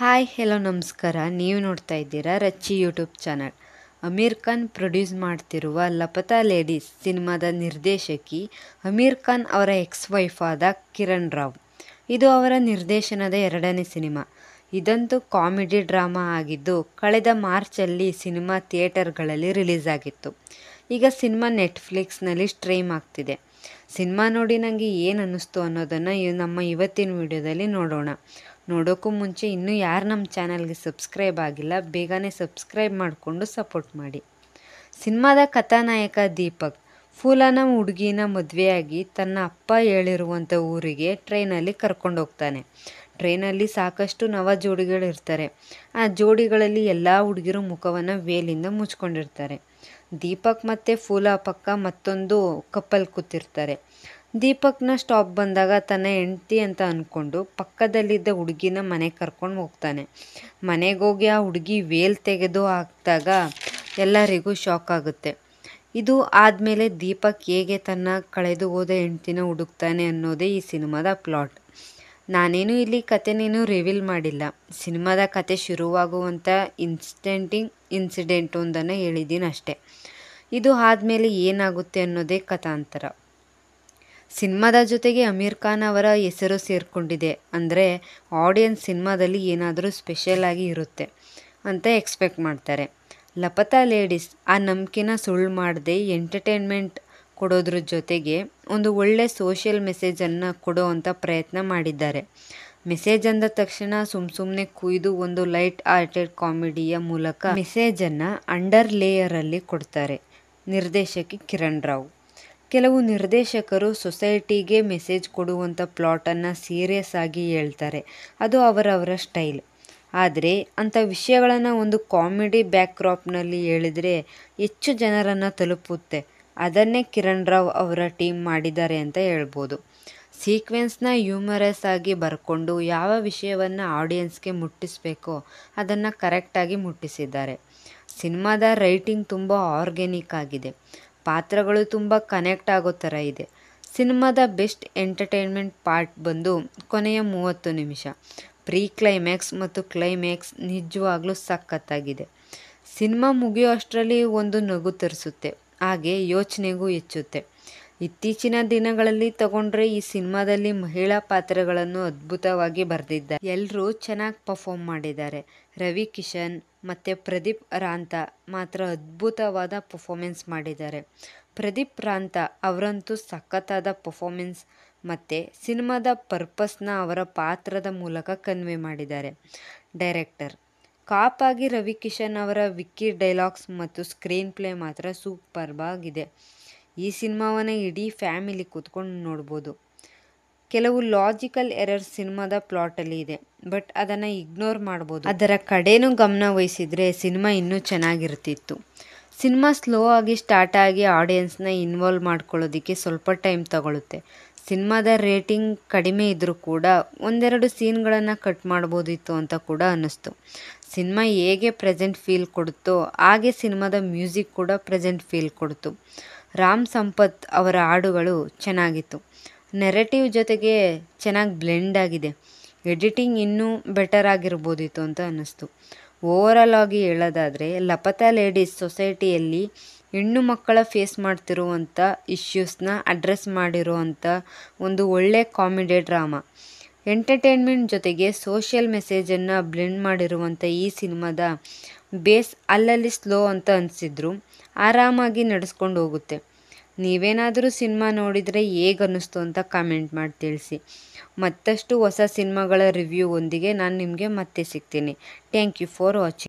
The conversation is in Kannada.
ಹಾಯ್ ಹೆಲೋ ನಮಸ್ಕಾರ ನೀವು ನೋಡ್ತಾ ಇದ್ದೀರಾ Rachi YouTube channel Aamir Khan produce ಮಾಡ್ತಿರುವ ಲಪತಾ ಲೇಡೀಸ್ ಸಿನಿಮಾದ ನಿರ್ದೇಶಕಿ ಅಮೀರ್ ಖಾನ್ ಅವರ ಎಕ್ಸ್ ವೈಫ್ ಆದ ಕಿರಣ್ ರಾವ್ ಇದು ಅವರ ನಿರ್ದೇಶನದ ಎರಡನೇ ಸಿನಿಮಾ ಇದಂತೂ ಕಾಮಿಡಿ ಡ್ರಾಮಾ ಆಗಿದ್ದು ಕಳೆದ ಮಾರ್ಚಲ್ಲಿ ಸಿನಿಮಾ ಥಿಯೇಟರ್ಗಳಲ್ಲಿ ರಿಲೀಸ್ ಆಗಿತ್ತು ಈಗ ಸಿನಿಮಾ ನೆಟ್ಫ್ಲಿಕ್ಸ್ನಲ್ಲಿ ಸ್ಟ್ರೀಮ್ ಆಗ್ತಿದೆ ಸಿನಿಮಾ ನೋಡಿ ನನಗೆ ಏನು ಅನ್ನಿಸ್ತು ಅನ್ನೋದನ್ನು ನಮ್ಮ ಇವತ್ತಿನ ವಿಡಿಯೋದಲ್ಲಿ ನೋಡೋಣ ನೋಡೋಕ್ಕೂ ಮುಂಚೆ ಇನ್ನೂ ಯಾರು ನಮ್ಮ ಚಾನಲ್ಗೆ ಸಬ್ಸ್ಕ್ರೈಬ್ ಆಗಿಲ್ಲ ಬೇಗನೆ ಸಬ್ಸ್ಕ್ರೈಬ್ ಮಾಡಿಕೊಂಡು ಸಪೋರ್ಟ್ ಮಾಡಿ ಸಿನಿಮಾದ ಕಥಾನಾಯಕ ದೀಪಕ್ ಫೂಲಾನ ಹುಡುಗಿನ ಮದುವೆಯಾಗಿ ತನ್ನ ಅಪ್ಪ ಹೇಳಿರುವಂಥ ಊರಿಗೆ ಟ್ರೈನಲ್ಲಿ ಕರ್ಕೊಂಡು ಹೋಗ್ತಾನೆ ಟ್ರೈನಲ್ಲಿ ಸಾಕಷ್ಟು ನವ ಜೋಡಿಗಳಿರ್ತಾರೆ ಆ ಜೋಡಿಗಳಲ್ಲಿ ಎಲ್ಲ ಹುಡುಗಿರು ಮುಖವನ್ನು ವೇಲಿಂದ ಮುಚ್ಕೊಂಡಿರ್ತಾರೆ ದೀಪಕ್ ಮತ್ತು ಫೂಲಾ ಪಕ್ಕ ಮತ್ತೊಂದು ಕಪ್ಪಲ್ ಕೂತಿರ್ತಾರೆ ದೀಪಕ್ನ ಸ್ಟಾಪ್ ಬಂದಾಗ ತನ್ನ ಹೆಂಡ್ತಿ ಅಂತ ಅಂದ್ಕೊಂಡು ಪಕ್ಕದಲ್ಲಿದ್ದ ಹುಡುಗಿನ ಮನೆಗೆ ಕರ್ಕೊಂಡು ಹೋಗ್ತಾನೆ ಮನೆಗೆ ಹೋಗಿ ಆ ಹುಡುಗಿ ವೇಲ್ ತೆಗೆದು ಹಾಕಿದಾಗ ಎಲ್ಲರಿಗೂ ಶಾಕ್ ಆಗುತ್ತೆ ಇದು ಆದಮೇಲೆ ದೀಪಕ್ ಹೇಗೆ ತನ್ನ ಕಳೆದು ಹೋದ ಹೆಂಡ್ತಿನ ಹುಡುಕ್ತಾನೆ ಅನ್ನೋದೇ ಈ ಸಿನಿಮಾದ ಪ್ಲಾಟ್ ನಾನೇನು ಇಲ್ಲಿ ಕಥೆನೇನು ರಿವೀಲ್ ಮಾಡಿಲ್ಲ ಸಿನಿಮಾದ ಕತೆ ಶುರುವಾಗುವಂಥ ಇನ್ಸ್ಟೆಂಟಿಂಗ್ ಇನ್ಸಿಡೆಂಟ್ ಒಂದನ್ನು ಹೇಳಿದ್ದೀನಿ ಅಷ್ಟೆ ಇದು ಆದಮೇಲೆ ಏನಾಗುತ್ತೆ ಅನ್ನೋದೇ ಕಥಾಂತರ ಸಿನಿಮಾದ ಜೊತೆಗೆ ಅಮೀರ್ ಖಾನ್ ಅವರ ಹೆಸರು ಸೇರಿಕೊಂಡಿದೆ ಅಂದರೆ ಆಡಿಯನ್ಸ್ ಸಿನಿಮಾದಲ್ಲಿ ಏನಾದರೂ ಸ್ಪೆಷಲಾಗಿ ಇರುತ್ತೆ ಅಂತ ಎಕ್ಸ್ಪೆಕ್ಟ್ ಮಾಡ್ತಾರೆ ಲಪತಾ ಲೇಡೀಸ್ ಆ ನಂಬಿಕೆನ ಸುಳ್ಳು ಮಾಡದೆ ಎಂಟರ್ಟೈನ್ಮೆಂಟ್ ಕೊಡೋದ್ರ ಜೊತೆಗೆ ಒಂದು ಒಳ್ಳೆ ಸೋಷಿಯಲ್ ಮೆಸೇಜನ್ನು ಕೊಡೋ ಅಂತ ಪ್ರಯತ್ನ ಮಾಡಿದ್ದಾರೆ ಮೆಸೇಜ್ ಅಂದ ತಕ್ಷಣ ಸುಮ್ಮ ಸುಮ್ಮನೆ ಕುಯ್ದು ಒಂದು ಲೈಟ್ ಹಾರ್ಟೆಡ್ ಕಾಮಿಡಿಯ ಮೂಲಕ ಮೆಸೇಜನ್ನು ಅಂಡರ್ ಲೇಯರಲ್ಲಿ ಕೊಡ್ತಾರೆ ನಿರ್ದೇಶಕಿ ಕಿರಣ್ ರಾವ್ ಕೆಲವು ನಿರ್ದೇಶಕರು ಸೊಸೈಟಿಗೆ ಮೆಸೇಜ್ ಕೊಡುವಂಥ ಪ್ಲಾಟನ್ನು ಸೀರಿಯಸ್ ಆಗಿ ಹೇಳ್ತಾರೆ ಅದು ಅವರವರ ಸ್ಟೈಲ್ ಆದರೆ ಅಂಥ ವಿಷಯಗಳನ್ನು ಒಂದು ಕಾಮಿಡಿ ಬ್ಯಾಕ್ ಕ್ರಾಪ್ನಲ್ಲಿ ಹೇಳಿದರೆ ಹೆಚ್ಚು ಜನರನ್ನು ತಲುಪುತ್ತೆ ಅದನ್ನೇ ಕಿರಣ್ ರಾವ್ ಅವರ ಟೀಮ್ ಮಾಡಿದ್ದಾರೆ ಅಂತ ಹೇಳ್ಬೋದು ಸೀಕ್ವೆನ್ಸ್ನ ಹ್ಯೂಮರಸ್ ಆಗಿ ಬರ್ಕೊಂಡು ಯಾವ ವಿಷಯವನ್ನು ಆಡಿಯನ್ಸ್ಗೆ ಮುಟ್ಟಿಸಬೇಕೋ ಅದನ್ನು ಕರೆಕ್ಟಾಗಿ ಮುಟ್ಟಿಸಿದ್ದಾರೆ ಸಿನಿಮಾದ ರೈಟಿಂಗ್ ತುಂಬ ಆರ್ಗ್ಯಾನಿಕ್ ಆಗಿದೆ ಪಾತ್ರಗಳು ತುಂಬ ಕನೆಕ್ಟ್ ಆಗೋ ಥರ ಇದೆ ಸಿನಿಮಾದ ಬೆಸ್ಟ್ ಎಂಟರ್ಟೈನ್ಮೆಂಟ್ ಪಾರ್ಟ್ ಬಂದು ಕೊನೆಯ ಮೂವತ್ತು ನಿಮಿಷ ಪ್ರೀ ಕ್ಲೈಮ್ಯಾಕ್ಸ್ ಮತ್ತು ಕ್ಲೈಮ್ಯಾಕ್ಸ್ ನಿಜವಾಗ್ಲೂ ಸಖತ್ತಾಗಿದೆ ಸಿನಿಮಾ ಮುಗಿಯೋ ಅಷ್ಟರಲ್ಲಿ ಒಂದು ನಗು ತರಿಸುತ್ತೆ ಹಾಗೆ ಯೋಚನೆಗೂ ಹೆಚ್ಚುತ್ತೆ ಇತ್ತೀಚಿನ ದಿನಗಳಲ್ಲಿ ತಗೊಂಡ್ರೆ ಈ ಸಿನಿಮಾದಲ್ಲಿ ಮಹಿಳಾ ಪಾತ್ರಗಳನ್ನು ಅದ್ಭುತವಾಗಿ ಬರೆದಿದ್ದಾರೆ ಎಲ್ಲರೂ ಚೆನ್ನಾಗಿ ಪರ್ಫಾಮ್ ಮಾಡಿದ್ದಾರೆ ರವಿ ಕಿಶನ್ ಮತ್ತು ಪ್ರದೀಪ್ ರಾಂತ ಮಾತ್ರ ಅದ್ಭುತವಾದ ಪರ್ಫಾಮೆನ್ಸ್ ಮಾಡಿದ್ದಾರೆ ಪ್ರದೀಪ್ ರಾಂತ ಅವರಂತೂ ಸಖತ್ತಾದ ಪರ್ಫಾಮೆನ್ಸ್ ಮತ್ತು ಸಿನಿಮಾದ ಪರ್ಪಸ್ನ ಅವರ ಪಾತ್ರದ ಮೂಲಕ ಕನ್ವೆ ಮಾಡಿದ್ದಾರೆ ಡೈರೆಕ್ಟರ್ ಕಾಪಾಗಿ ರವಿ ಕಿಶನ್ ಅವರ ವಿಕ್ಕಿ ಡೈಲಾಗ್ಸ್ ಮತ್ತು ಸ್ಕ್ರೀನ್ ಪ್ಲೇ ಮಾತ್ರ ಸೂಪರ್ಬಾಗಿದೆ ಈ ಸಿನಿಮಾವನ್ನು ಇಡೀ ಫ್ಯಾಮಿಲಿ ಕೂತ್ಕೊಂಡು ನೋಡ್ಬೋದು ಕೆಲವು ಲಾಜಿಕಲ್ ಎರರ್ ಸಿನಿಮಾದ ಪ್ಲಾಟಲ್ಲಿ ಇದೆ ಬಟ್ ಅದನ್ನು ಇಗ್ನೋರ್ ಮಾಡ್ಬೋದು ಅದರ ಕಡೆನೂ ಗಮನ ವಹಿಸಿದರೆ ಸಿನಿಮಾ ಇನ್ನೂ ಚೆನ್ನಾಗಿರ್ತಿತ್ತು ಸಿನಿಮಾ ಸ್ಲೋ ಆಗಿ ಸ್ಟಾರ್ಟ್ ಆಗಿ ಆಡಿಯನ್ಸ್ನ ಇನ್ವಾಲ್ವ್ ಮಾಡ್ಕೊಳ್ಳೋದಕ್ಕೆ ಸ್ವಲ್ಪ ಟೈಮ್ ತಗೊಳುತ್ತೆ ಸಿನಿಮಾದ ರೇಟಿಂಗ್ ಕಡಿಮೆ ಇದ್ದರೂ ಕೂಡ ಒಂದೆರಡು ಸೀನ್ಗಳನ್ನು ಕಟ್ ಮಾಡ್ಬೋದಿತ್ತು ಅಂತ ಕೂಡ ಅನ್ನಿಸ್ತು ಸಿನಿಮಾ ಹೇಗೆ ಪ್ರೆಸೆಂಟ್ ಫೀಲ್ ಕೊಡುತ್ತೋ ಹಾಗೆ ಸಿನಿಮಾದ ಮ್ಯೂಸಿಕ್ ಕೂಡ ಪ್ರೆಸೆಂಟ್ ಫೀಲ್ ಕೊಡ್ತು ರಾಮ್ ಸಂಪತ್ ಅವರ ಹಾಡುಗಳು ಚೆನ್ನಾಗಿತ್ತು ನೆರೆಟಿವ್ ಜೊತೆಗೆ ಚೆನ್ನಾಗಿ ಬ್ಲೆಂಡ್ ಆಗಿದೆ ಎಡಿಟಿಂಗ್ ಇನ್ನೂ ಬೆಟರ್ ಆಗಿರ್ಬೋದಿತ್ತು ಅಂತ ಅನ್ನಿಸ್ತು ಓವರಾಲ್ ಆಗಿ ಹೇಳೋದಾದರೆ ಲಪತಾ ಲೇಡೀಸ್ ಸೊಸೈಟಿಯಲ್ಲಿ ಹೆಣ್ಣು ಮಕ್ಕಳ ಫೇಸ್ ಮಾಡ್ತಿರುವಂಥ ಇಶ್ಯೂಸ್ನ ಅಡ್ರೆಸ್ ಮಾಡಿರುವಂಥ ಒಂದು ಒಳ್ಳೆ ಕಾಮಿಡಿ ಡ್ರಾಮಾ ಎಂಟರ್ಟೈನ್ಮೆಂಟ್ ಜೊತೆಗೆ ಸೋಷಿಯಲ್ ಮೆಸೇಜನ್ನು ಬ್ಲೆಂಡ್ ಮಾಡಿರುವಂಥ ಈ ಸಿನಿಮಾದ ಬೇಸ್ ಅಲ್ಲಲ್ಲಿ ಸ್ಲೋ ಅಂತ ಅನಿಸಿದ್ರು ಆರಾಮಾಗಿ ನಡೆಸ್ಕೊಂಡು ಹೋಗುತ್ತೆ ನೀವೇನಾದರೂ ಸಿನಿಮಾ ನೋಡಿದರೆ ಅನ್ನಿಸ್ತು ಅಂತ ಕಮೆಂಟ್ ಮಾಡಿ ತಿಳಿಸಿ ಮತ್ತಷ್ಟು ಹೊಸ ಸಿನಿಮಾಗಳ ಒಂದಿಗೆ ನಾನು ನಿಮಗೆ ಮತ್ತೆ ಸಿಗ್ತೀನಿ ಥ್ಯಾಂಕ್ ಯು ಫಾರ್ ವಾಚಿಂಗ್